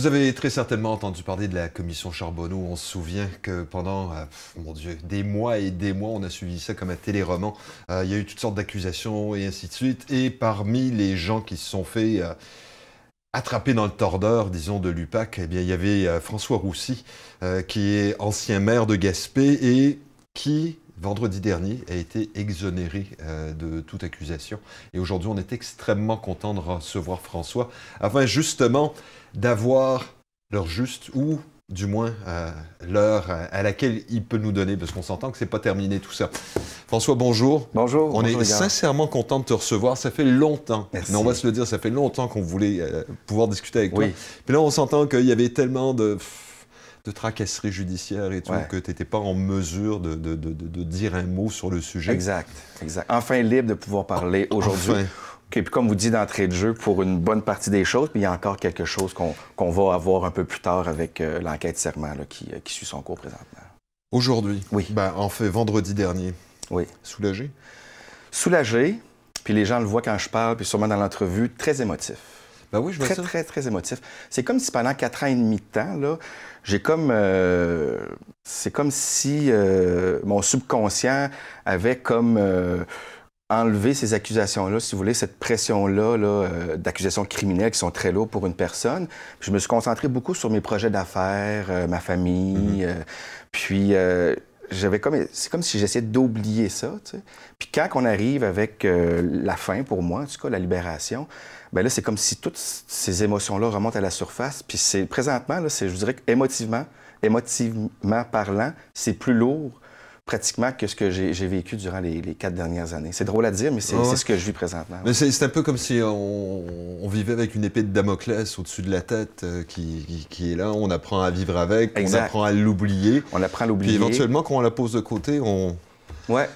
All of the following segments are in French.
Vous avez très certainement entendu parler de la commission Charbonneau. On se souvient que pendant, euh, mon Dieu, des mois et des mois, on a suivi ça comme un téléroman. Euh, il y a eu toutes sortes d'accusations et ainsi de suite. Et parmi les gens qui se sont fait euh, attraper dans le tordeur, disons, de l'UPAC, eh bien, il y avait François Roussy, qui est ancien maire de Gaspé et qui vendredi dernier, a été exonéré euh, de toute accusation. Et aujourd'hui, on est extrêmement content de recevoir François afin justement d'avoir leur juste ou du moins euh, l'heure à laquelle il peut nous donner, parce qu'on s'entend que c'est pas terminé tout ça. François, bonjour. Bonjour. On est sincèrement content de te recevoir. Ça fait longtemps. Mais on va se le dire, ça fait longtemps qu'on voulait euh, pouvoir discuter avec oui. toi. Puis là, on s'entend qu'il y avait tellement de de tracasserie judiciaire et tout, que tu n'étais pas en mesure de, dire un mot sur le sujet. Exact, exact. Enfin libre de pouvoir parler ah, aujourd'hui. puis comme vous dites d'entrée de jeu, pour une bonne partie des choses, puis il y a encore quelque chose qu'on va avoir un peu plus tard avec euh, l'enquête serment euh, qui, suit son cours présentement. Aujourd'hui? Oui. Ben, en fait, vendredi dernier. Oui. Soulagé? Soulagé, puis les gens le voient quand je parle, puis sûrement dans l'entrevue, très émotif. Ben oui, je vois ça. Très, très, très émotif. C'est comme si pendant quatre ans et demi de temps, là, j'ai comme. Euh, c'est comme si euh, mon subconscient avait comme. Euh, enlevé ces accusations-là, si vous voulez, cette pression-là -là, d'accusations criminelles qui sont très lourdes pour une personne. je me suis concentré beaucoup sur mes projets d'affaires, ma famille. Mhm. puis j'avais comme c'est comme si j'essayais d'oublier ça. Tu sais. Puis quand on arrive avec la fin pour moi, en tout cas la libération, ben là, c'est comme si toutes ces émotions-là remontent à la surface. Puis c'est présentement, là, je vous dirais émotivement, émotivement parlant, c'est plus lourd pratiquement que ce que j'ai, vécu durant les, quatre dernières années. C'est drôle à dire, mais c'est, ce que je vis présentement. Mais c'est, un peu comme si on, vivait avec une épée de Damoclès au-dessus de la tête euh, qui, est là. On apprend à vivre avec, on apprend à l'oublier. On apprend à l'oublier. Puis éventuellement, quand on la pose de côté, on, Ouais.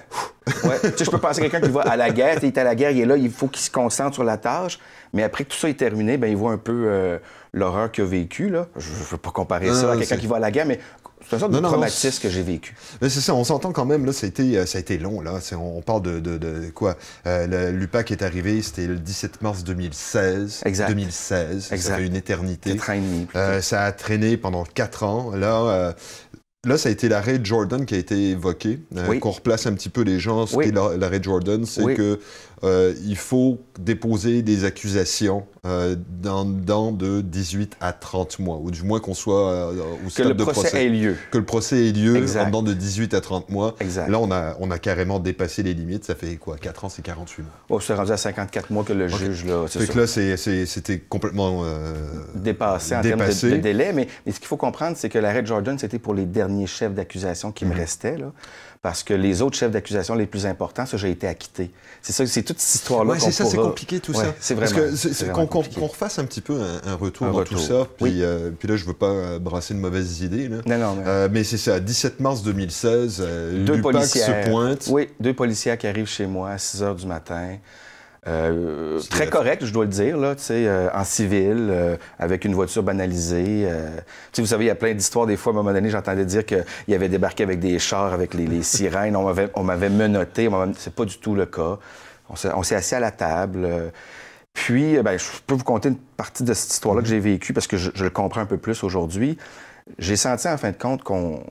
tu je peux penser à quelqu'un qui va à la guerre, il est à la guerre, il est là, il faut qu'il se concentre sur la tâche. Mais après que tout ça est terminé, ben, il voit un peu euh, l'horreur qu'il a vécue. Je ne veux pas comparer ça à quelqu'un qui va à la guerre, mais c'est une sorte de traumatisme que j'ai vécu. Mais c'est ça, on s'entend quand même, là, ça a été, euh, ça a été long, là. On, parle de, de, quoi? Euh, L'UPAC est arrivé, c'était le 17 mars 2016. Exact. 2016. Ça une éternité. ça a traîné pendant quatre ans. Là, Là, ça a été l'arrêt Jordan qui a été évoqué. Euh, oui. Qu'on replace un petit peu les gens. sur oui. l'arrêt Jordan, c'est que euh, il faut déposer des accusations euh, dans, de 18 à 30 mois, ou du moins qu'on soit euh, au stade que le procès, Ait lieu. Que le procès ait lieu en de 18 à 30 mois. Exact. Là, on a, on a carrément dépassé les limites. Ça fait quoi 4 ans, c'est 48 mois. Oh, c'est rendu à 54 mois que le juge, là. C'est que là, c'était complètement. Euh, dépassé en termes de, délai. Mais, ce qu'il faut comprendre, c'est que l'arrêt de Jordan, c'était pour les derniers chefs d'accusation qui me mhm. restaient. Là parce que les autres chefs d'accusation les plus importants, ça, j'ai été acquitté. C'est ça, c'est toute cette histoire-là. Ouais, c'est ça, c'est compliqué tout ça. C'est vraiment. Parce qu'on refasse un petit peu un, retour tout ça. Puis, euh, puis là, je veux pas euh, brasser de mauvaises idées. Là. Non, non. Mais, euh, c'est ça, 17 mars 2016, deux policiers se pointe. Oui, deux policiers qui arrivent chez moi à 6 h du matin. Euh, très correct, je dois le dire, là, euh, en civil, euh, avec une voiture banalisée. Euh, vous savez, il y a plein d'histoires. Des fois, à un moment donné, j'entendais dire qu'il avait débarqué avec des chars, avec les, sirènes. On m'avait menotté. C'est pas du tout le cas. On s'est assis à la table. puis, ben, je peux vous conter une partie de cette histoire-là que mm-hmm. j'ai vécue parce que je, je, le comprends un peu plus aujourd'hui. J'ai senti, en fin de compte, qu'on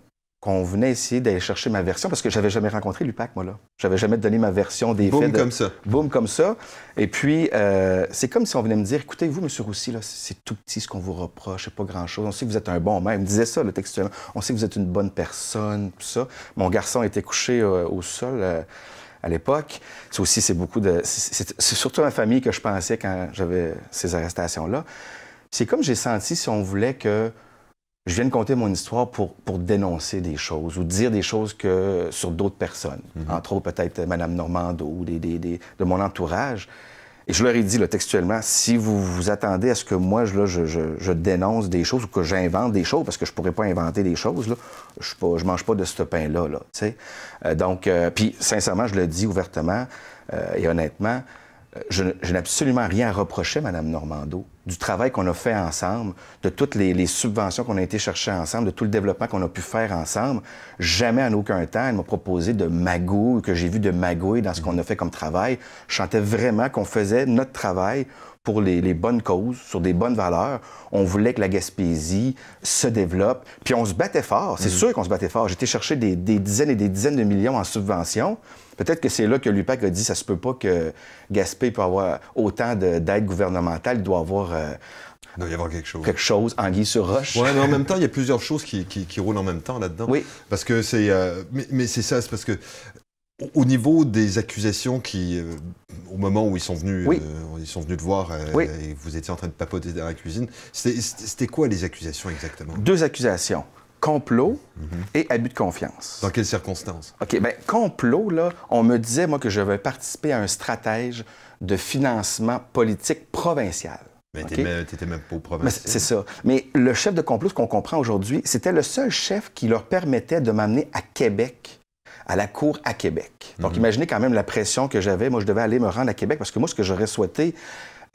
qu'on venait essayer d'aller chercher ma version parce que j'avais jamais rencontré l'UPAC, moi, là. J'avais jamais donné ma version des Boom Boum comme ça. Boum comme ça. Et puis, euh, c'est comme si on venait me dire écoutez, vous, monsieur Roussy, là, c'est tout petit ce qu'on vous reproche, c'est pas grand-chose. On sait que vous êtes un bon homme Il me disait ça, le textuellement. On sait que vous êtes une bonne personne, tout ça. Mon garçon était couché euh, au sol. Euh, à l'époque. C'est aussi, c'est beaucoup de. C'est surtout ma famille que je pensais quand j'avais ces arrestations-là. C'est comme j'ai senti, si on voulait, que je viens de compter mon histoire pour, pour dénoncer des choses ou dire des choses que sur d'autres personnes, mhm. entre autres peut-être euh, Mme Normando ou des, des, des, de mon entourage. Et je leur ai dit là, textuellement, si vous vous attendez à ce que moi je, là, je, je, dénonce des choses ou que j'invente des choses, parce que je pourrais pas inventer des choses, là, je ne mange pas de ce pain-là. Là, euh, donc, euh, puis sincèrement, je le dis ouvertement euh, et honnêtement, je, n'ai absolument rien à reprocher à Mme Normando du travail qu'on a fait ensemble, de toutes les, subventions qu'on a été chercher ensemble, de tout le développement qu'on a pu faire ensemble, jamais en aucun temps elle m'a proposé de magouille, que j'ai vu de et dans ce qu'on a fait comme travail. Je sentais vraiment qu'on faisait notre travail pour les, bonnes causes, sur des bonnes valeurs. On voulait que la Gaspésie se développe. Puis on se battait fort. C'est mm-hmm. sûr qu'on se battait fort. J'étais chercher des, dizaines et des dizaines de millions en subventions. Peut-être que c'est là que l'UPAC a dit ça se peut pas que Gaspé peut avoir autant d'aide gouvernementale. Il doit avoir. Euh, y avoir quelque chose. Quelque chose, anguille sur roche. Ouais, mais en même temps, il y a plusieurs choses qui, qui, roulent en même temps là-dedans. Oui. Parce que c'est. Euh, mais, mais c'est ça, c'est parce que au niveau des accusations qui, euh, au moment où ils sont venus, euh, sont venus te voir euh, et vous étiez en train de papoter dans la cuisine, c'était quoi les accusations exactement Deux accusations complot mhm. et abus de confiance. Dans quelles circonstances Ok, ben complot là, on me disait moi que je vais participer à un stratège de financement politique provincial. Mais ben, tu t'étais même pas au provincial. c'est ça. Mais le chef de complot, ce qu'on comprend aujourd'hui, c'était le seul chef qui leur permettait de m'amener à Québec à la Cour à Québec. Donc, mhm. imaginez quand même la pression que j'avais. Moi, je devais aller me rendre à Québec parce que moi, ce que j'aurais souhaité,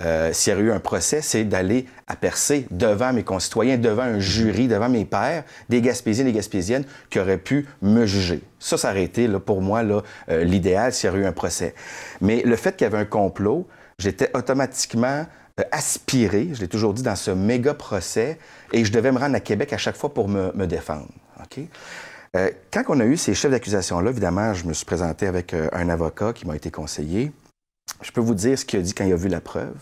euh, s'il y avait eu un procès, c'est d'aller à Percé devant mes concitoyens, devant un jury, devant mes pères des Gaspésiens et des Gaspésiennes qui auraient pu me juger. Ça, ça aurait été pour moi euh, l'idéal s'il y avait eu un procès. Mais le fait qu'il y avait un complot, j'étais automatiquement euh, aspiré, je l'ai toujours dit, dans ce méga procès, et je devais me rendre à Québec à chaque fois pour me, défendre. OK euh, quand on a eu ces chefs d'accusation-là, évidemment, je me suis présenté avec euh, un avocat qui m'a été conseillé. Je peux vous dire ce qu'il a dit quand il a vu la preuve.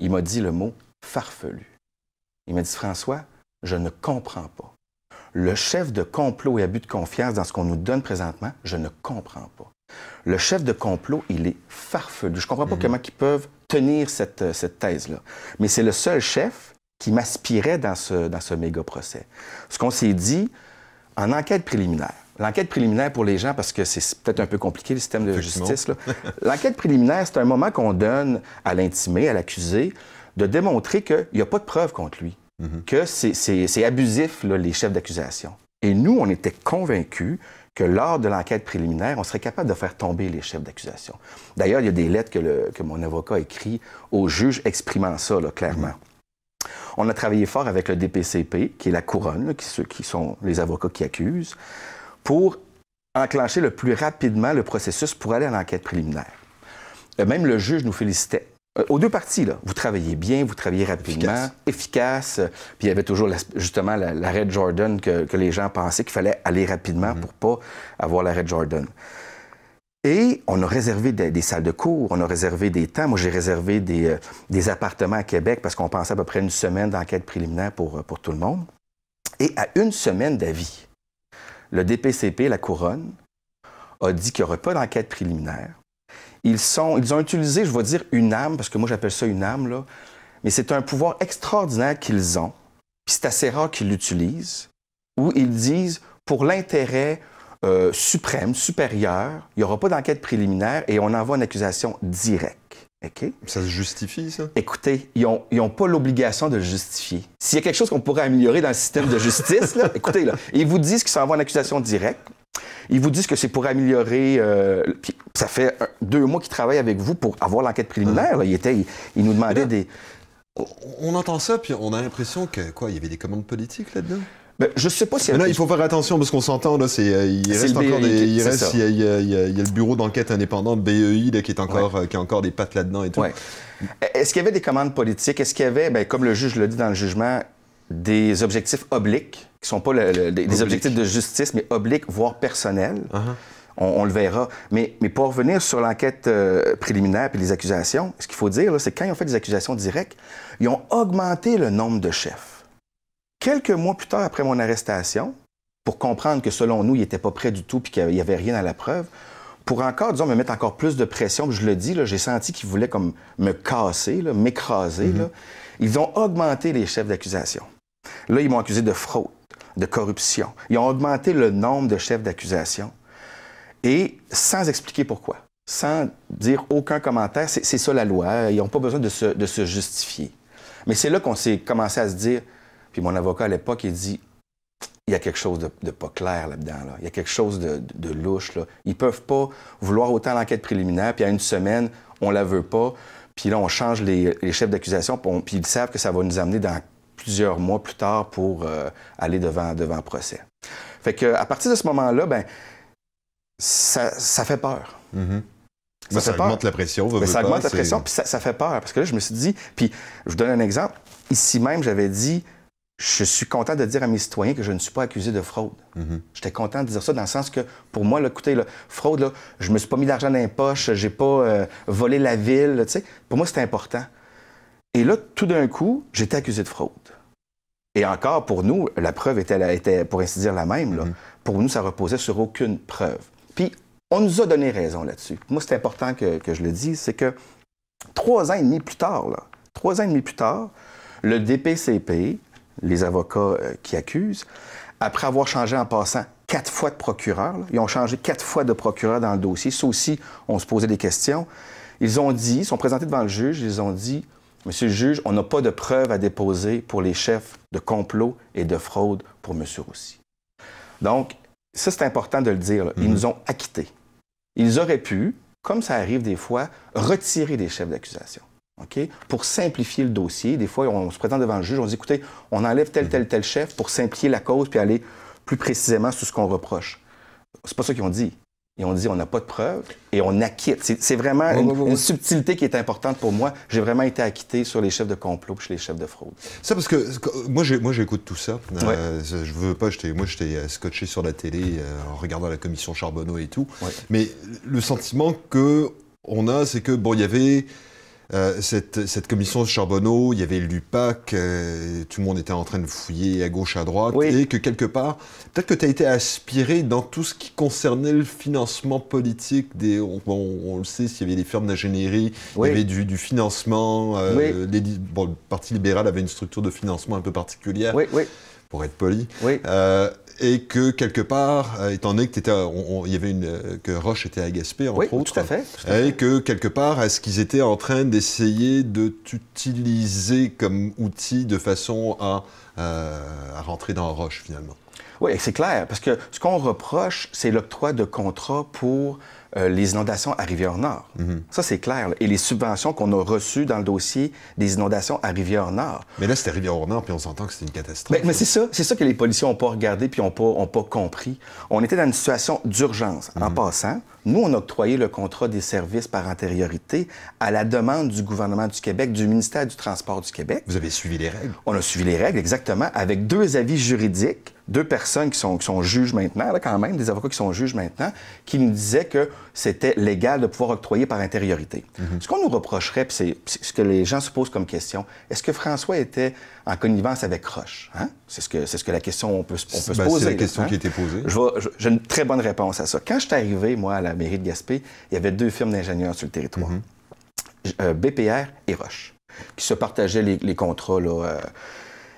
Il m'a dit le mot farfelu. Il m'a dit François, je ne comprends pas. Le chef de complot et abus de confiance dans ce qu'on nous donne présentement, je ne comprends pas. Le chef de complot, il est farfelu. Je ne comprends pas mhm. comment ils peuvent tenir euh, cette, thèse-là. Mais c'est le seul chef qui m'aspirait dans ce, dans ce méga procès. Ce qu'on s'est dit, en enquête préliminaire, L'enquête préliminaire pour les gens, parce que c'est peut-être un peu compliqué le système de justice. L'enquête préliminaire, c'est un moment qu'on donne à l'intimé, à l'accusé, de démontrer qu'il n'y a pas de preuve contre lui, mhm. que c'est abusif, les chefs d'accusation. Et nous, on était convaincus que lors de l'enquête préliminaire, on serait capable de faire tomber les chefs d'accusation. D'ailleurs, il y a des lettres que, mon avocat a écrites au juge exprimant ça, clairement. Mhm. On a travaillé fort avec le DPCP, qui est la couronne, qui, qui sont les avocats qui accusent, pour enclencher le plus rapidement le processus pour aller à l'enquête préliminaire. Euh, même le juge nous félicitait. Euh, aux deux parties, là, vous travaillez bien, vous travaillez rapidement, efficace. Euh, puis il y avait toujours justement l'arrêt la Jordan que, les gens pensaient qu'il fallait aller rapidement pour mm-hmm. pour pas avoir l'arrêt Jordan. Et on a réservé des, salles de cours, on a réservé des temps. Moi, j'ai réservé euh, des, appartements à Québec parce qu'on pensait à peu près une semaine d'enquête préliminaire pour, euh, pour tout le monde. Et à une semaine d'avis, le DPCP, la Couronne, a dit qu'il n'y aurait pas d'enquête préliminaire. Ils, sont, ils ont utilisé, je vais dire, une âme, parce que moi j'appelle ça une âme, là, mais c'est un pouvoir extraordinaire qu'ils ont, puis c'est assez rare qu'ils l'utilisent, où ils disent, pour l'intérêt euh, suprême, supérieure, il n'y aura pas d'enquête préliminaire et on envoie une accusation directe. Ça se justifie, ça? Écoutez, ils n'ont pas l'obligation de justifier. S'il y a quelque chose qu'on pourrait améliorer dans le système de justice, écoutez, là, ils vous disent qu'ils s'envoient une accusation directe. Ils vous disent que c'est pour améliorer. Euh, ça fait deux mois qu'ils travaillent avec vous pour avoir l'enquête préliminaire. Ah. Ils, nous demandaient des. On entend ça, puis on a l'impression que quoi, il y avait des commandes politiques là-dedans. Ben, je ne sais pas si. il faut faire attention parce qu'on s'entend euh, il ah, reste encore il y, a, le bureau d'enquête indépendant BEI euh, qui a encore des pattes là-dedans et tout. E-, est-ce qu'il y avait des commandes politiques Est-ce qu'il y avait, ben, comme le juge le dit dans le jugement, des objectifs obliques qui ne sont pas des, objectifs de justice, mais obliques, voire personnels. Uh-huh. on, le verra. Mais, pour revenir sur l'enquête euh, préliminaire et les accusations, ce qu'il faut dire, c'est quand ils ont fait des accusations directes, ils ont augmenté le nombre de chefs. Quelques mois plus tard après mon arrestation, pour comprendre que selon nous, il n'était pas prêt du tout et qu'il n'y avait rien à la preuve, pour encore, disons, me mettre encore plus de pression, puis je le dis, j'ai senti qu'ils voulaient comme me casser, m'écraser. Mhm. Ils ont augmenté les chefs d'accusation. Là, ils m'ont accusé de fraude, de corruption. Ils ont augmenté le nombre de chefs d'accusation. Et sans expliquer pourquoi, sans dire aucun commentaire, c'est ça la loi. Ils n'ont pas besoin de se justifier. Mais c'est là qu'on s'est commencé à se dire, puis mon avocat à l'époque, il dit il y a quelque chose de, pas clair là-dedans. Il y a quelque chose de, louche. Là. Ils peuvent pas vouloir autant l'enquête préliminaire, puis à une semaine, on la veut pas, puis là, on change les, chefs d'accusation, puis, ils savent que ça va nous amener dans plusieurs mois plus tard pour euh, aller devant, devant procès. Fait que à partir de ce moment-là, ben ça, fait peur. Mm-hmm. Ça, ben, augmente la pression. Ben, ça augmente la pression, puis ça, fait peur. Parce que là, je me suis dit, puis je vous donne un exemple. Ici même, j'avais dit, je suis content de dire à mes citoyens que je ne suis pas accusé de fraude. Mhm. J'étais content de dire ça dans le sens que, pour moi, écoutez, fraude, là, je me suis pas mis d'argent dans les poches, j'ai pas euh, volé la ville, tu sais. Pour moi, c'était important. Et là, tout d'un coup, j'étais accusé de fraude. Et encore, pour nous, la preuve était, pour ainsi dire, la même. Là. Mhm. Pour nous, ça reposait sur aucune preuve. Puis, on nous a donné raison là-dessus. Moi, c'est important que, je le dise, c'est que trois ans et demi plus tard, trois ans et demi plus tard, le DPCP, les avocats euh, qui accusent, après avoir changé en passant quatre fois de procureur, ils ont changé quatre fois de procureur dans le dossier, ça aussi, on se posait des questions, ils ont dit, ils sont présentés devant le juge, ils ont dit, Monsieur le juge, on n'a pas de preuves à déposer pour les chefs de complot et de fraude pour Monsieur Roussy. Donc, ça, c'est important de le dire. Ils mhm. nous ont acquittés. Ils auraient pu, comme ça arrive des fois, retirer des chefs d'accusation. Pour simplifier le dossier, des fois, on se présente devant le juge, on dit, écoutez, on enlève tel, tel, tel chef pour simplifier la cause puis aller plus précisément sur ce qu'on reproche. C'est pas ça qu'ils ont dit. Ils ont dit, on n'a pas de preuves et on acquitte. C'est vraiment une, subtilité qui est importante pour moi. J'ai vraiment été acquitté sur les chefs de complot puis chez les chefs de fraude. Ça, parce que moi, j'écoute tout ça. Euh, je veux pas, moi, j'étais euh, scotché sur la télé euh, en regardant la commission Charbonneau et tout. Mais le sentiment que on a, c'est que, bon, il y avait euh, cette, cette, commission Charbonneau, il y avait l'UPAC, euh, tout le monde était en train de fouiller à gauche, à droite, et que quelque part, peut-être que tu as été aspiré dans tout ce qui concernait le financement politique des. On, on, le sait, s'il y avait des firmes d'ingénierie, il y avait du, du financement. Euh, le Parti libéral avait une structure de financement un peu particulière. Pour être poli. Oui et que quelque part, euh, étant donné que y avait euh, que Roche était à Gaspé, entre tout à fait, et que quelque part, est-ce qu'ils étaient en train d'essayer de t'utiliser comme outil de façon à, euh, à rentrer dans Roche finalement oui, c'est clair, parce que ce qu'on reproche, c'est l'octroi de contrat pour euh, les inondations à Rivière-Nord. Mhm. Ça, c'est clair. Et les subventions qu'on a reçues dans le dossier des inondations à Rivière-Nord. Mais là, c'était Rivière-Nord, puis on s'entend que c'est une catastrophe. Ben, mais, c'est ça, c'est ça que les policiers n'ont pas regardé, puis n'ont pas, ont pas compris. On était dans une situation d'urgence. En mhm. passant, nous, on a octroyé le contrat des services par antériorité à la demande du gouvernement du Québec, du ministère du Transport du Québec. Vous avez suivi les règles. On a suivi les règles, exactement, avec deux avis juridiques deux personnes qui sont, qui sont juges maintenant, là, quand même, des avocats qui sont juges maintenant, qui nous disaient que c'était légal de pouvoir octroyer par intériorité. Mhm. Ce qu'on nous reprocherait, puis c'est ce que les gens se posent comme question, est-ce que François était en connivence avec Roche? Hein? C'est ce, que, ce que la question on peut, on se ben, poser. la question hein? qui posée. J'ai une très bonne réponse à ça. Quand je suis arrivé, moi, à la mairie de Gaspé, il y avait deux firmes d'ingénieurs sur le territoire, mhm. euh, BPR et Roche, qui se partageaient les, contrats euh,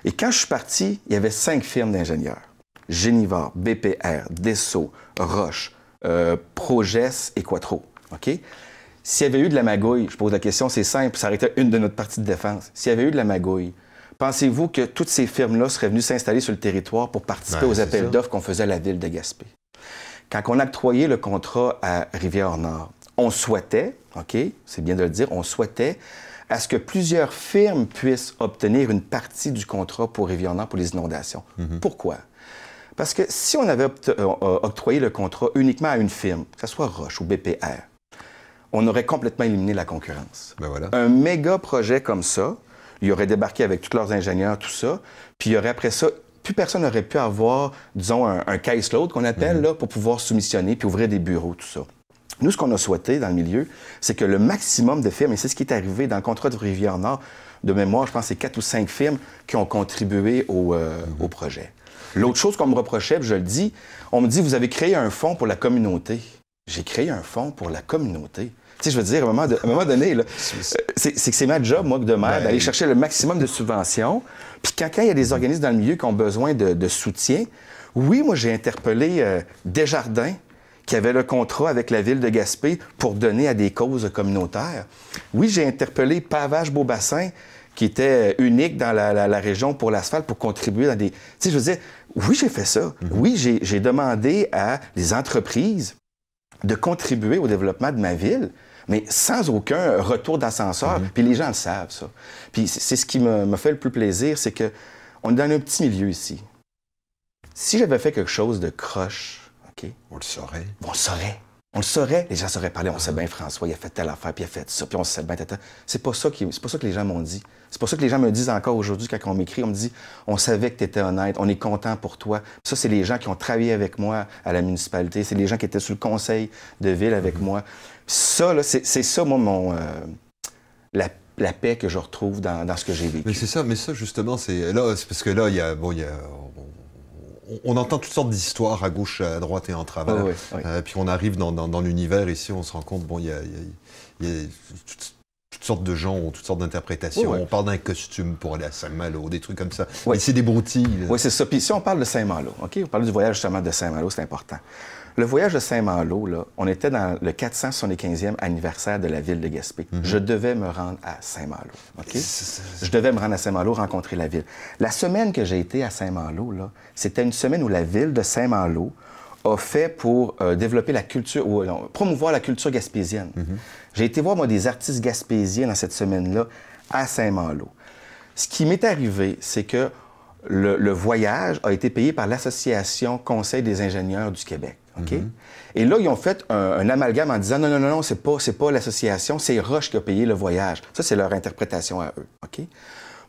et quand je suis parti, il y avait cinq firmes d'ingénieurs. Geniva, BPR, Dessau, Roche, euh, et Quattro. OK? S'il y avait eu de la magouille, je pose la question, c'est simple, ça aurait une de notre partie de défense. S'il y avait eu de la magouille, pensez-vous que toutes ces firmes-là seraient venues s'installer sur le territoire pour participer ben, aux appels d'offres qu'on faisait à la ville de Gaspé? Quand on octroyait le contrat à Rivière-Nord, on souhaitait, OK, c'est bien de le dire, on souhaitait à ce que plusieurs firmes puissent obtenir une partie du contrat pour rivière pour les inondations. Mhm. Pourquoi? Parce que si on avait euh, euh, octroyé le contrat uniquement à une firme, que ce soit Roche ou BPR, on aurait complètement éliminé la concurrence. Ben un méga projet comme ça, ils auraient débarqué avec tous leurs ingénieurs, tout ça, puis il y aurait après ça, plus personne n'aurait pu avoir, disons, un, caseload qu'on appelle, mhm. là, pour pouvoir soumissionner puis ouvrir des bureaux, tout ça. Nous, ce qu'on a souhaité dans le milieu, c'est que le maximum de firmes, et c'est ce qui est arrivé dans le contrat de Rivière-Nord, de mémoire, je pense c'est quatre ou cinq firmes qui ont contribué euh, mhm. au, projet. L'autre chose qu'on me reprochait, je le dis, on me dit, vous avez créé un fonds pour la communauté. J'ai créé un fonds pour la communauté. Tu sais, je veux dire, à un moment, donné, euh, c'est que c'est ma job, moi, de maire, d'aller ben, chercher le maximum de subventions. Puis quand, il y a des mhm. organismes dans le milieu qui ont besoin de, soutien, oui, moi, j'ai interpellé euh, Desjardins, qui avait le contrat avec la ville de Gaspé pour donner à des causes communautaires. Oui, j'ai interpellé Pavage Beaubassin, qui était unique dans la, région pour l'asphalte, pour contribuer dans des... Tu sais, je veux oui, j'ai fait ça. Mhm. Oui, j'ai demandé à des entreprises de contribuer au développement de ma ville mais sans aucun retour d'ascenseur. Mhm. Puis les gens le savent, ça. Puis c'est ce qui me, fait le plus plaisir, c'est que on est dans un petit milieu ici. Si j'avais fait quelque chose de croche, on le saurait. On le saurait. On le saurait. Les gens sauraient parler. On sait bien, François, il a fait telle affaire, puis il a fait ça, puis on sait bien, C'est pas, ça pas ça que les gens m'ont dit. C'est pas ça que les gens me disent encore aujourd'hui quand on m'écrit. On me dit, on savait que tu étais honnête, on est content pour toi. Ça, c'est les gens qui ont travaillé avec moi à la municipalité. C'est les gens qui étaient sous le conseil de ville avec mm-hmm. moi. Ça, c'est ça, moi, mon. Euh, la paix que je retrouve dans, ce que j'ai vécu. Mais c'est ça, mais ça justement, c'est là, parce que là, il y a, bon, il y a, on, entend toutes sortes d'histoires à gauche, à droite et en travers. Euh, puis on arrive dans, l'univers ici, on se rend compte, bon, il y a, toutes, sortes de gens toutes sortes d'interprétations. On parle d'un costume pour aller à Saint-Malo, des trucs comme ça. Oui. C'est des broutilles. Oui, c'est ça. Puis si on parle de Saint-Malo, OK, on parle du voyage justement de Saint-Malo, c'est important. Le voyage de Saint-Malo, on était dans le 475e anniversaire de la ville de Gaspé. Mhm. Je devais me rendre à Saint-Malo. OK? Je devais me rendre à Saint-Malo, rencontrer la ville. La semaine que j'ai été à Saint-Malo, c'était une semaine où la ville de Saint-Malo a fait pour euh, développer la culture, ou euh, promouvoir la culture gaspésienne. Mhm. J'ai été voir, moi, des artistes gaspésiens dans cette semaine-là à Saint-Malo. Ce qui m'est arrivé, c'est que le, voyage a été payé par l'Association Conseil des ingénieurs du Québec. Mhm. Et là, ils ont fait un, amalgame en disant non, non, non, non, c'est pas, l'association, c'est Roche qui a payé le voyage. Ça, c'est leur interprétation à eux.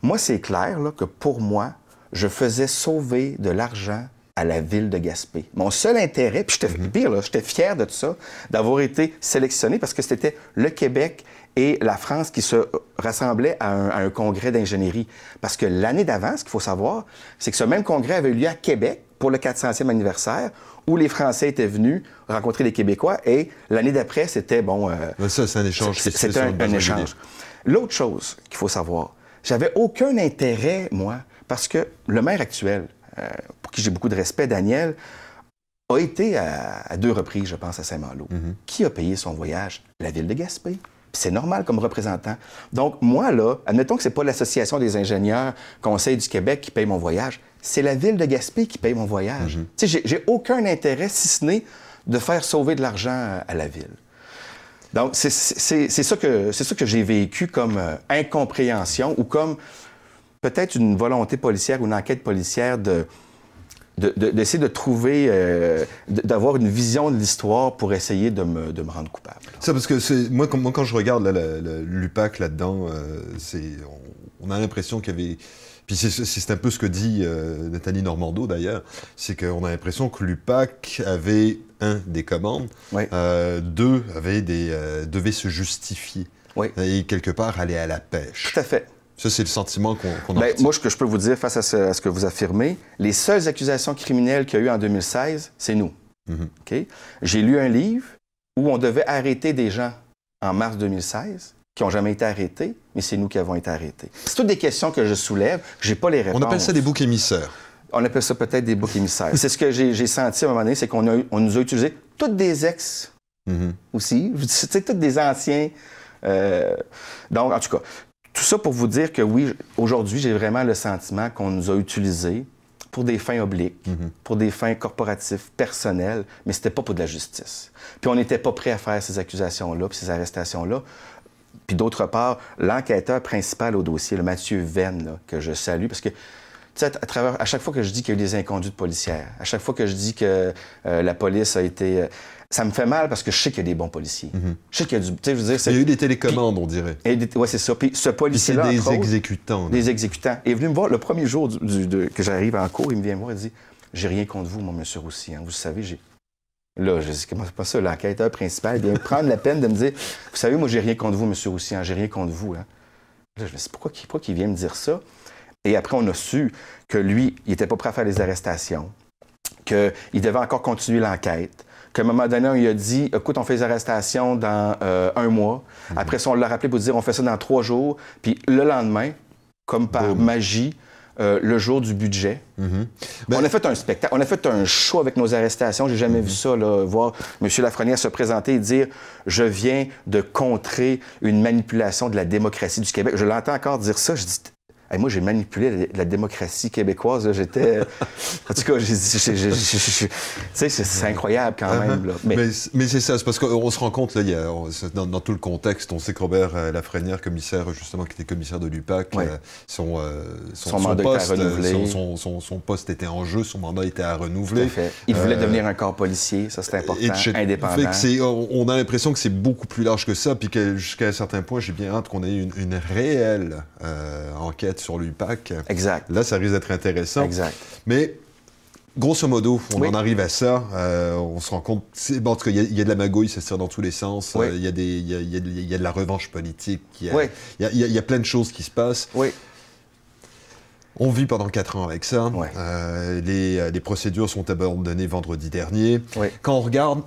Moi, c'est clair que pour moi, je faisais sauver de l'argent à la ville de Gaspé. Mon seul intérêt, puis j'étais mhm. pire, fier de tout ça, d'avoir été sélectionné parce que c'était le Québec et la France qui se rassemblaient à un, à un congrès d'ingénierie. Parce que l'année d'avant, ce qu'il faut savoir, c'est que ce même congrès avait eu lieu à Québec pour le 400e anniversaire, où les Français étaient venus rencontrer les Québécois et l'année d'après, c'était bon. Euh, ben, ça, c'est un échange. C'est un, échange. L'autre chose qu'il faut savoir, j'avais aucun intérêt, moi, parce que le maire actuel, euh, pour qui j'ai beaucoup de respect, Daniel, a été à, deux reprises, je pense, à Saint-Malo. Mm-hmm. Qui a payé son voyage? La ville de Gaspé. C'est normal comme représentant. Donc, moi, là, admettons que ce n'est pas l'Association des ingénieurs Conseil du Québec qui paye mon voyage c'est la ville de Gaspé qui paye mon voyage. Mhm. j'ai aucun intérêt, si ce n'est de faire sauver de l'argent à la ville. Donc, c'est ça que, que j'ai vécu comme euh, incompréhension ou comme peut-être une volonté policière ou une enquête policière de d'essayer de, trouver, euh, d'avoir une vision de l'histoire pour essayer de me, rendre coupable. Ça, parce que moi, quand, je regarde l'UPAC là, dedans euh, on, a l'impression qu'il y avait puis c'est un peu ce que dit euh, Nathalie Normando d'ailleurs, c'est qu'on a l'impression que l'UPAC avait, un, des commandes, euh, deux, avait des, euh, devait se justifier et quelque part aller à la pêche. Tout à fait. Ça, c'est le sentiment qu'on a. Ben, moi, ce que je peux vous dire face à ce, que vous affirmez, les seules accusations criminelles qu'il y a eu en 2016, c'est nous. Mhm. J'ai lu un livre où on devait arrêter des gens en mars 2016 qui n'ont jamais été arrêtés, mais c'est nous qui avons été arrêtés. C'est toutes des questions que je soulève, je n'ai pas les réponses. On appelle ça des boucs émissaires. On appelle ça peut-être des boucs émissaires. c'est ce que j'ai senti à un moment donné, c'est qu'on nous a utilisé toutes des ex mm-hmm. aussi, c'est toutes des anciens. Euh, donc, en tout cas, tout ça pour vous dire que oui, aujourd'hui, j'ai vraiment le sentiment qu'on nous a utilisés pour des fins obliques, mm-hmm. pour des fins corporatives, personnelles, mais c'était pas pour de la justice. Puis on n'était pas prêt à faire ces accusations-là, puis ces arrestations-là. Puis d'autre part, l'enquêteur principal au dossier, le Mathieu Venn, que je salue, parce que à, travers, à chaque fois que je dis qu'il y a eu des inconduites policières, à chaque fois que je dis que euh, la police a été. Euh, ça me fait mal parce que je sais qu'il y a des bons policiers. Mhm. Je sais qu'il y a du. Je veux dire, il y a eu des télécommandes, on dirait. Oui, c'est ça. Puis ce policier-là. C'est des exécutants. des exécutants. Il est venu me voir le premier jour que j'arrive en cours, il me vient me voir et dit J'ai rien contre vous, mon monsieur Roussy. Hein. Vous savez, j'ai Là, je dis, que c'est pas ça, l'enquêteur principal vient prendre la peine de me dire, vous savez, moi, j'ai rien contre vous, monsieur Roussillon, j'ai rien contre vous. Hein. je me dis, pourquoi, pourquoi il vient me dire ça? Et après, on a su que lui, il n'était pas prêt à faire les arrestations, qu'il devait encore continuer l'enquête, qu'à un moment donné, on a dit Écoute, on fait les arrestations dans euh, un mois. Mhm. Après on l'a rappelé pour dire On fait ça dans trois jours. Puis le lendemain, comme par magie, euh, le jour du budget. Mhm. Ben, on a fait un spectacle, on a fait un show avec nos arrestations. J'ai jamais vu mhm. ça, là, voir M. Lafrenière se présenter et dire Je viens de contrer une manipulation de la démocratie du Québec. Je l'entends encore dire ça. Je dis moi, j'ai manipulé la, démocratie québécoise. J'étais. en tout cas, c'est incroyable quand même. Uh-huh. Mais, c'est ça, c'est parce qu'on se rend compte, là, dans, tout le contexte, on sait que Robert euh, Lafrenière, commissaire, justement, qui était commissaire de l'UPAC, son, son, poste, était en jeu, son mandat était à renouveler. Il voulait euh, devenir un corps policier, ça c'est important, indépendant. on a l'impression que c'est beaucoup plus large que ça, puis jusqu'à un certain point, j'ai bien hâte qu'on ait une réelle euh, enquête sur l'UPAC. Exact. Là, ça risque d'être intéressant. Exact. Mais Grosso modo, on en arrive à ça. on se rend compte. Bon, en il y, a de la magouille, ça se tire dans tous les sens. Il y, y, a de la revanche politique. Il y, a, plein de choses qui se passent. Oui. On vit pendant quatre ans avec ça. Euh, les, procédures sont abandonnées vendredi dernier. Quand on regarde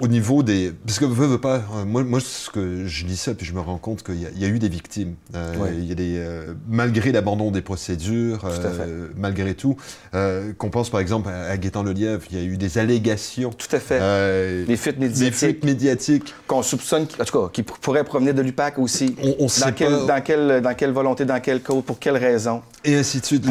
au niveau des. Parce que veux, veux pas. Euh, moi, moi, ce que je lis ça, puis je me rends compte qu'il y, y, a eu des victimes. Euh, il des. Euh, malgré l'abandon des procédures, malgré tout, qu'on pense par exemple à, à Le lièvre il y a eu des allégations. Tout à fait. des fuites médiatiques. Qu'on soupçonne, en tout cas, qui pourraient provenir de l'UPAC aussi. On, dans sait Dans quelle, dans quelle volonté, dans quel cas, pour quelle raison. Et ainsi de suite.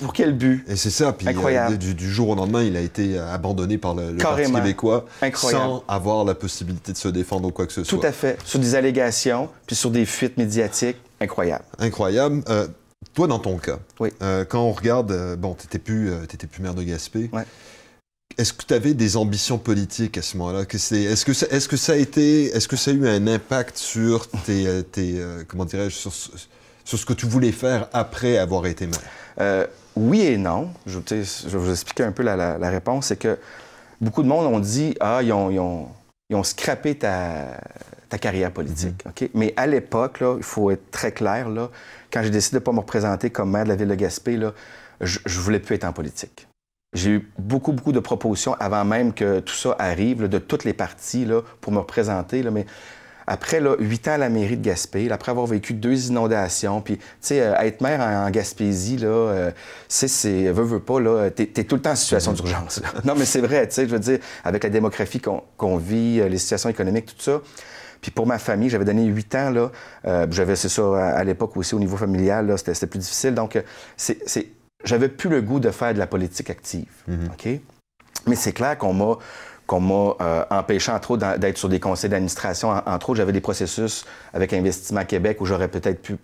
pour, quel, but. Et c'est ça. Puis, Incroyable. Du, jour au lendemain, il a été abandonné par le, le Parti québécois. Incroyable avoir la possibilité de se défendre ou quoi que ce soit. Tout à fait. Sur des allégations, puis sur des fuites médiatiques. Incroyable. Incroyable. Euh, toi, dans ton cas, euh, quand on regarde, euh, bon, tu n'étais plus, plus, maire de Gaspé. Est-ce que tu avais des ambitions politiques à ce moment-là Est-ce que, ça, est -ce que ça a été, est-ce que ça a eu un impact sur tes, comment dirais-je, sur, sur, ce que tu voulais faire après avoir été maire Oui et non. Je, vais vous expliquer un peu la, la réponse. C'est que beaucoup de monde ont dit Ah, ils ont, ils ont, scrappé ta, carrière politique. Mhm. Mais à l'époque, il faut être très clair, là, quand j'ai décidé de ne pas me représenter comme maire de la ville de Gaspé, là, je ne voulais plus être en politique. J'ai eu beaucoup, beaucoup de propositions avant même que tout ça arrive, de toutes les parties, là, pour me représenter. mais après là, 8 ans à la mairie de Gaspé, après avoir vécu deux inondations, puis tu sais, euh, être maire en, Gaspésie, là, euh, c'est, veux, veux pas, là, t'es, tout le temps en situation d'urgence. Non, mais c'est vrai, tu sais, je veux dire, avec la démographie qu'on, vit, euh, les situations économiques, tout ça. Puis pour ma famille, j'avais donné huit ans, là. j'avais, c'est ça, à, l'époque aussi, au niveau familial, là, c'était, plus difficile. Donc, c'est, j'avais plus le goût de faire de la politique active, mm-hmm. OK? Mais c'est clair qu'on m'a qu'on m'a euh, empêché, entre autres, d'être sur des conseils d'administration. Entre autres, j'avais des processus avec Investissement Québec où j'aurais peut-être pu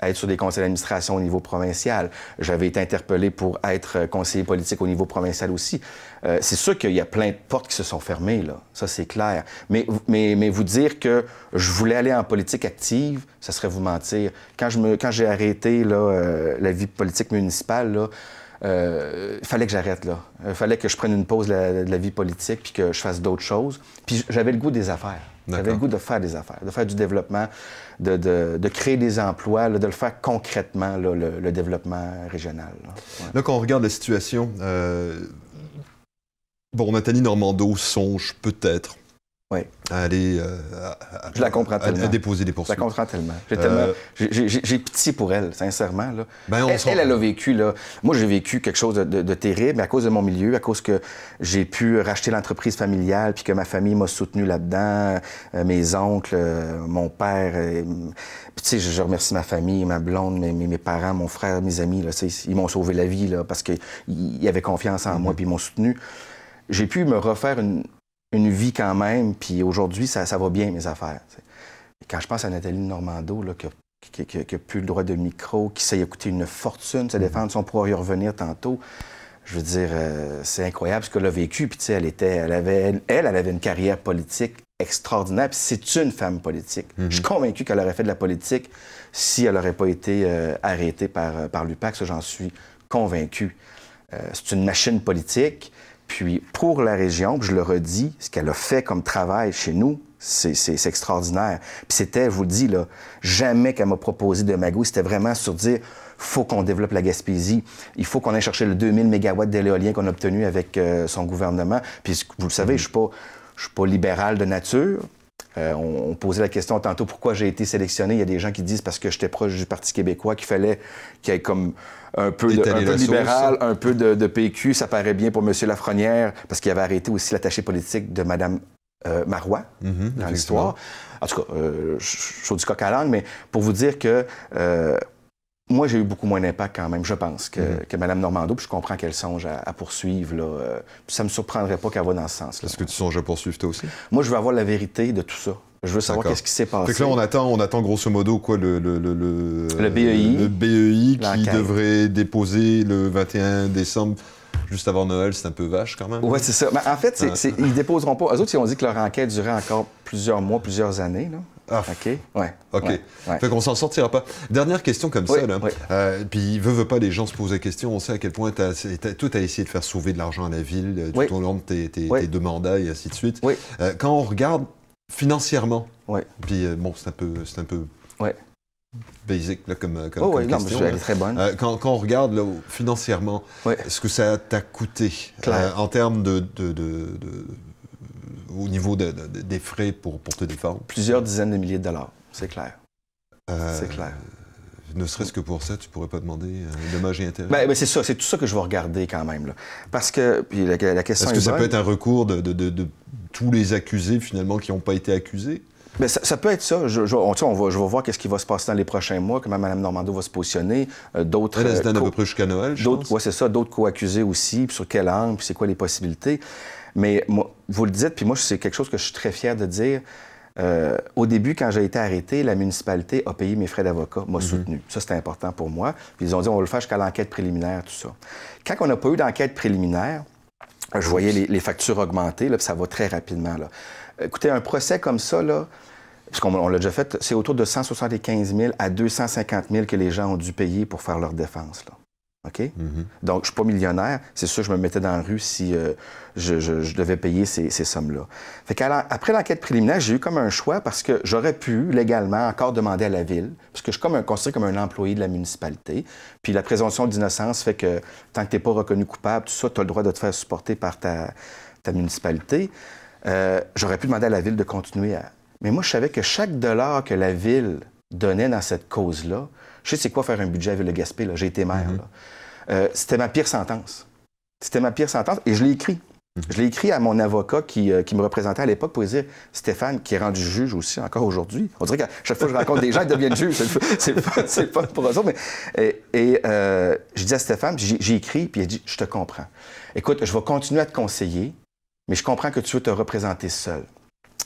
être sur des conseils d'administration au niveau provincial. J'avais été interpellé pour être euh, conseiller politique au niveau provincial aussi. Euh, c'est sûr qu'il y a plein de portes qui se sont fermées, là. Ça, c'est clair. Mais, mais, mais, vous dire que je voulais aller en politique active, ça serait vous mentir. Quand, je me, quand j'ai arrêté là, euh, la vie politique municipale, là, il euh, fallait que j'arrête là. Il euh, fallait que je prenne une pause de la, vie politique puis que je fasse d'autres choses. Puis j'avais le goût des affaires. J'avais le goût de faire des affaires, de faire du développement, de, créer des emplois, de le faire concrètement, le, développement régional. Là, quand on regarde la situation, euh, bon, Nathalie Normando songe peut-être oui. Euh, je la comprends tellement. Elle déposer des poursuites. Je la comprends tellement. Euh, j'ai pitié pour elle, sincèrement. Ben, elle, elle, a vécu. Là... Moi, j'ai vécu quelque chose de, terrible, mais à cause de mon milieu, à cause que j'ai pu racheter l'entreprise familiale, puis que ma famille m'a soutenu là-dedans, euh, mes oncles, mon père. Puis, tu sais, je, remercie ma famille, ma blonde, mes, parents, mon frère, mes amis. Là, ils m'ont sauvé la vie là, parce qu'ils avaient confiance en mm-hmm. moi, puis ils m'ont soutenu. J'ai pu me refaire une une vie quand même, puis aujourd'hui, ça, va bien, mes affaires. Quand je pense à Nathalie Normando, qui, a, plus le droit de micro, qui s'est coûté une fortune se mm-hmm. défendre, si on pourra y revenir tantôt, je veux dire, euh, c'est incroyable ce qu'elle a vécu. Puis, tu sais, elle était, elle avait, elle, avait une carrière politique extraordinaire. Puis, c'est une femme politique. Je suis mm-hmm. convaincu qu'elle aurait fait de la politique si elle n'aurait pas été euh, arrêtée euh, par, l'UPAC. Ça, j'en suis convaincu. c'est une machine politique. Puis pour la région, je le redis, ce qu'elle a fait comme travail chez nous, c'est extraordinaire. Puis c'était, je vous le dis, là, jamais qu'elle m'a proposé de magouille. c'était vraiment sur dire faut qu'on développe la Gaspésie, il faut qu'on aille chercher le 2000 MW d'éolien qu'on a obtenu avec euh, son gouvernement. Puis vous le savez, je suis pas je suis pas libéral de nature, euh, on, posait la question tantôt pourquoi j'ai été sélectionné. Il y a des gens qui disent parce que j'étais proche du Parti québécois, qu'il fallait qu'il y ait comme un peu, de, libéral, un peu de, PQ. Ça paraît bien pour M. Lafrenière, parce qu'il avait arrêté aussi l'attaché politique de Mme euh, Marois mhm, dans l'histoire. En tout cas, je euh, suis du coq à langue, mais pour vous dire que moi, j'ai eu beaucoup moins d'impact quand même, je pense, que, Mme mhm. Normando, puis je comprends qu'elle songe à, poursuivre. Là. Euh, ça me surprendrait pas qu'elle va dans ce sens Est-ce que tu songes à poursuivre toi aussi? Moi, je veux avoir la vérité de tout ça. Je veux savoir qu'est-ce qui s'est passé. Fait là, on attend, on attend grosso modo quoi, le, le, le, le BEI, le BEI e qui devrait déposer le 21 décembre juste avant Noël, c'est un peu vache quand même. Oui, c'est ça. Mais en fait, ils ne déposeront pas. Eux autres, ils ont dit que leur enquête durait encore plusieurs mois, plusieurs années. Ah. Ok. Ouais. Ok. Fait qu'on s'en sortira pas. Dernière question comme ça. Euh, puis, veut, veut pas, les gens se posent la question. On sait à quel point tu as, essayé tout de faire sauver de l'argent à la ville tout au long de tes, tes, deux mandats et ainsi de suite. Euh, quand on regarde financièrement, puis euh, bon, c'est un peu, c'est un peu basic là, comme, comme, oh, question. très bonne. Quand, on regarde là, financièrement, ce que ça t'a coûté en termes de, de au niveau des frais pour, pour te défendre? Plusieurs dizaines de milliers de dollars, c'est clair. Euh, c'est clair. Ne serait-ce que pour ça, tu pourrais pas demander euh, dommages et intérêts? Ben, ben, c'est ça, c'est tout ça que je vais regarder quand même. Parce que, la, question Est-ce que ça peut être un recours de, tous les accusés finalement qui n'ont pas été accusés? Ben ça, peut être ça. Je, on, va, je vais voir qu'est-ce qui va se passer dans les prochains mois, comment Mme Normando va se positionner. Euh, d'autres. Elle se à peu près jusqu'à Noël, D'autres. pense. c'est ça. D'autres co-accusés aussi, sur quel angle, c'est quoi les possibilités. Mais vous le dites, puis moi, c'est quelque chose que je suis très fier de dire. Euh, au début, quand j'ai été arrêté, la municipalité a payé mes frais d'avocat, m'a mhm. soutenu. Ça, c'était important pour moi. Puis ils ont dit, on va le faire jusqu'à l'enquête préliminaire, tout ça. Quand on n'a pas eu d'enquête préliminaire, je voyais les, factures augmenter, puis ça va très rapidement. Écoutez, un procès comme ça, là, puisqu'on l'a déjà fait, c'est autour de 175 000 à 250 000 que les gens ont dû payer pour faire leur défense. Mhm. Donc, je ne suis pas millionnaire. C'est sûr, je me mettais dans la rue si euh, je, devais payer ces, sommes-là. après l'enquête préliminaire, j'ai eu comme un choix parce que j'aurais pu légalement encore demander à la ville, parce que je suis comme un, considéré comme un employé de la municipalité. Puis la présomption d'innocence fait que tant que tu n'es pas reconnu coupable, tout ça, tu as le droit de te faire supporter par ta, municipalité. Euh, j'aurais pu demander à la ville de continuer à. Mais moi, je savais que chaque dollar que la ville donnait dans cette cause-là, je sais c'est quoi faire un budget avec le Gaspé, gaspé j'ai été maire. Mhm. Euh, c'était ma pire sentence. C'était ma pire sentence et je l'ai écrit. Mhm. Je l'ai écrit à mon avocat qui, euh, me représentait à l'époque pour dire Stéphane, qui est rendu juge aussi encore aujourd'hui. On dirait qu'à chaque fois que je rencontre des gens, ils deviennent juges. C'est pas, pour eux autres. Mais... Et, euh, je dis à Stéphane, j'ai écrit, puis il a dit Je te comprends. Écoute, je vais continuer à te conseiller, mais je comprends que tu veux te représenter seul.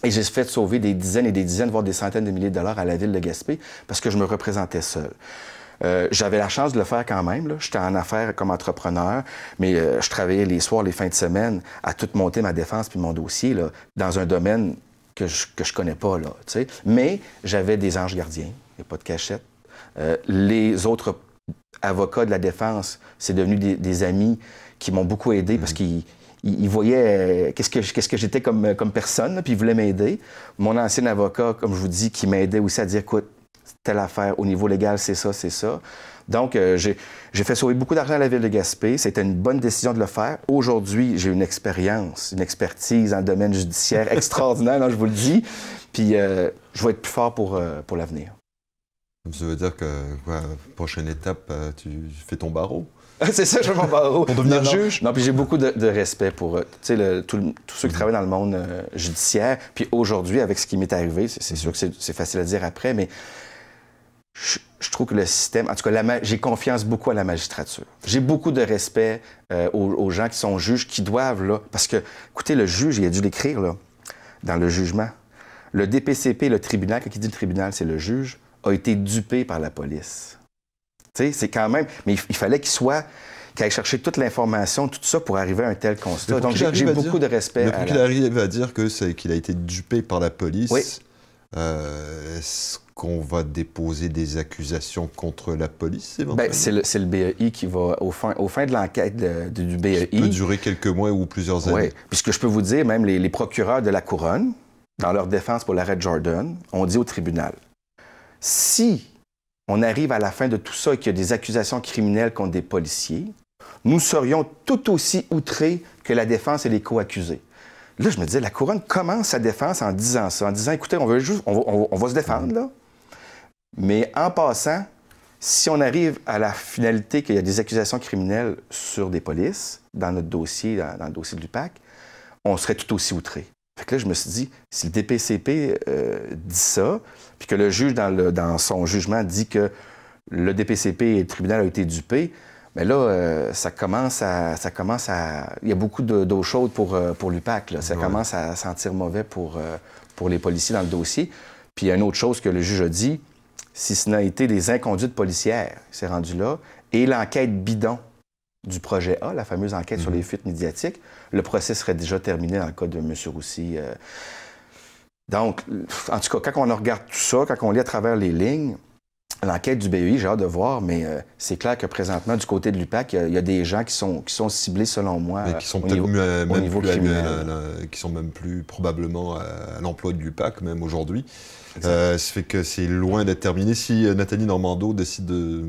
Et j'ai fait sauver des dizaines et des dizaines, voire des centaines de milliers de dollars à la ville de Gaspé parce que je me représentais seul. Euh, j'avais la chance de le faire quand même. J'étais en affaires comme entrepreneur, mais euh, je travaillais les soirs, les fins de semaine à tout monter ma défense puis mon dossier là, dans un domaine que je, que connais pas. Là, mais j'avais des anges gardiens, a pas de cachette. Euh, les autres avocats de la défense, c'est devenu des, amis qui m'ont beaucoup aidé parce mmh. qu'ils il, voyait euh, qu'est-ce que, j'étais euh, comme, personne, puis il voulait m'aider. Mon ancien avocat, comme je vous dis, qui m'aidait aussi à dire, écoute, telle affaire, au niveau légal, c'est ça, c'est ça. Donc, euh, j'ai, fait sauver beaucoup d'argent à la ville de Gaspé. C'était une bonne décision de le faire. Aujourd'hui, j'ai une expérience, une expertise en domaine judiciaire extraordinaire, hein, je vous le dis. Puis, je vais être plus fort pour, l'avenir. Ça veut dire que, prochaine étape, tu fais ton barreau? c'est ça, je m'en Pour devenir juge. Non, puis j'ai beaucoup de, respect pour euh, tous ceux qui mhm. travaillent dans le monde euh, judiciaire. Puis aujourd'hui, avec ce qui m'est arrivé, c'est sûr que c'est facile à dire après, mais je, trouve que le système, en tout cas, j'ai confiance beaucoup à la magistrature. J'ai beaucoup de respect euh, aux, gens qui sont juges, qui doivent, là, parce que, écoutez, le juge, il a dû l'écrire, là, dans le jugement. Le DPCP, le tribunal, quand il dit le tribunal, c'est le juge, a été dupé par la police c'est quand même. Mais il, fallait qu'il soit qu'il aille chercher toute l'information, tout ça pour arriver à un tel constat. Donc j'ai beaucoup de respect. Le qu'il arrive à dire que qu'il a été dupé par la police, euh, est-ce qu'on va déposer des accusations contre la police éventuellement? Ben, c'est le, le, BEI qui va, au fin, au fin de l'enquête du BEI... Ça peut durer quelques mois ou plusieurs années. Oui, que je peux vous dire, même les, les procureurs de la Couronne, dans leur défense pour l'arrêt Jordan, ont dit au tribunal, si on arrive à la fin de tout ça et qu'il y a des accusations criminelles contre des policiers, nous serions tout aussi outrés que la défense et les co-accusés. Là, je me disais, la couronne commence sa défense en disant ça, en disant, écoutez, on, va, se défendre, là. Mais en passant, si on arrive à la finalité qu'il y a des accusations criminelles sur des polices, dans notre dossier, dans, le dossier du PAC, on serait tout aussi outrés là, je me suis dit, si le DPCP euh, dit ça, puis que le juge, dans, son jugement, dit que le DPCP et le tribunal ont été dupés, mais ben là, euh, ça commence à. ça commence à. Il y a beaucoup d'eau chaude pour, euh, pour l'UPAC. Ça commence à sentir mauvais pour, pour les policiers dans le dossier. Puis il y a une autre chose que le juge a dit, si ce n'a été des inconduites policières, il s'est rendu là, et l'enquête bidon du projet A, la fameuse enquête sur les mhm. fuites médiatiques, le procès serait déjà terminé dans le cas de M. Roussy. Euh. Donc, en tout cas, quand on regarde tout ça, quand on lit à travers les lignes, l'enquête du BEI, j'ai hâte de voir, mais euh, c'est clair que présentement, du côté de l'UPAC, il y, a des gens qui sont, qui sont ciblés, selon moi, qui sont au niveau, plus qui sont même plus probablement à, l'emploi de l'UPAC, même aujourd'hui. Euh, ça fait que c'est loin d'être terminé. Si euh, Nathalie Normando décide de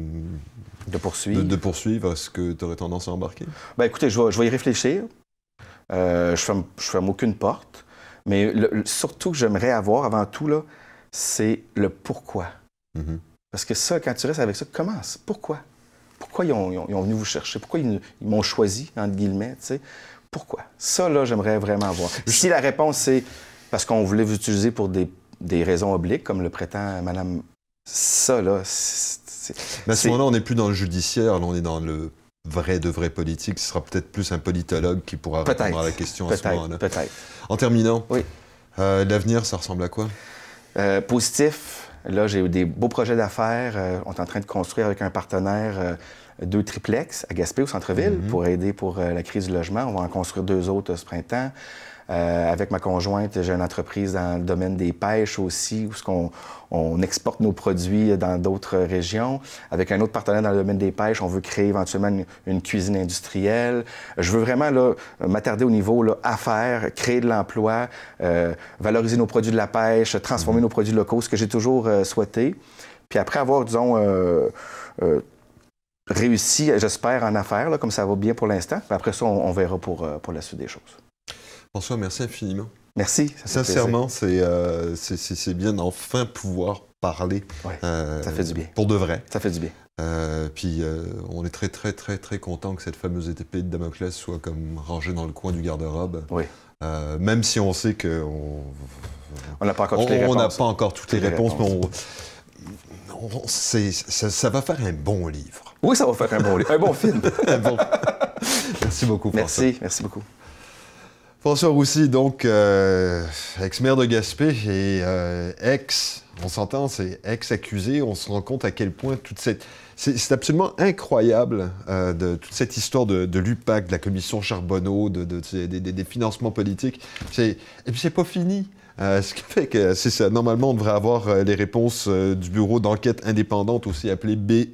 de poursuivre. De, poursuivre, à ce que tu aurais tendance à embarquer? Ben, écoutez, je vais, y réfléchir. Euh, je ne ferme, aucune porte. Mais surtout que j'aimerais avoir avant tout, là, c'est le pourquoi. Mm-hmm. Parce que ça, quand tu restes avec ça, commence. Pourquoi? Pourquoi ils ont, ils ont, venu vous chercher? Pourquoi ils, m'ont choisi, entre guillemets? Pourquoi? Ça, là, j'aimerais vraiment avoir. Si la réponse, c'est parce qu'on voulait vous utiliser pour des, raisons obliques, comme le prétend Madame, ça, là, mais à ce moment-là, on n'est plus dans le judiciaire, on est dans le vrai de vrai politique. Ce sera peut-être plus un politologue qui pourra répondre à la question à ce moment-là. Peut-être. En terminant, euh, l'avenir, ça ressemble à quoi? Euh, positif. Là, j'ai eu des beaux projets d'affaires. Euh, on est en train de construire avec un partenaire deux triplex à Gaspé, au centre-ville, mm-hmm. pour aider pour la crise du logement. On va en construire deux autres ce printemps. Euh, avec ma conjointe, j'ai une entreprise dans le domaine des pêches aussi, où ce qu'on on exporte nos produits dans d'autres régions. Avec un autre partenaire dans le domaine des pêches, on veut créer éventuellement une, cuisine industrielle. Je veux vraiment m'attarder au niveau affaires, créer de l'emploi, euh, valoriser nos produits de la pêche, transformer mhm. nos produits locaux, ce que j'ai toujours euh, souhaité. Puis après avoir, disons, réussi, j'espère, en affaires, comme ça va bien pour l'instant. Après ça, on, verra pour, pour la suite des choses. François, merci infiniment. Merci. Sincèrement, euh, c'est bien d'enfin pouvoir parler. Euh, ça fait du bien. Pour de vrai. Ça fait du bien. Euh, puis on est très, très, très, très content que cette fameuse épée de Damoclès soit comme rangée dans le coin du garde-robe. Oui. même si on sait que... On n'a pas encore toutes les réponses. On n'a pas encore toutes, les, réponses, mais on. ça, va faire un bon livre. Oui, ça va faire un bon livre. Un bon film. Merci beaucoup, François. Merci, merci beaucoup. François Roussy, donc euh, ex-maire de Gaspé et euh, ex, on s'entend, c'est ex-accusé, on se rend compte à quel point toute cette... C'est absolument incroyable euh, de toute cette histoire de, de l'UPAC, de la commission Charbonneau, de, des, financements politiques. Et puis c'est pas fini. ce qui fait que c'est ça. Normalement, on devrait avoir les réponses du bureau d'enquête indépendante, aussi appelé BEI,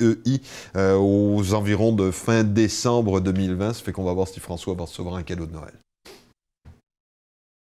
aux environs de fin décembre 2020. Ça fait qu'on va voir si François va recevoir un cadeau de Noël.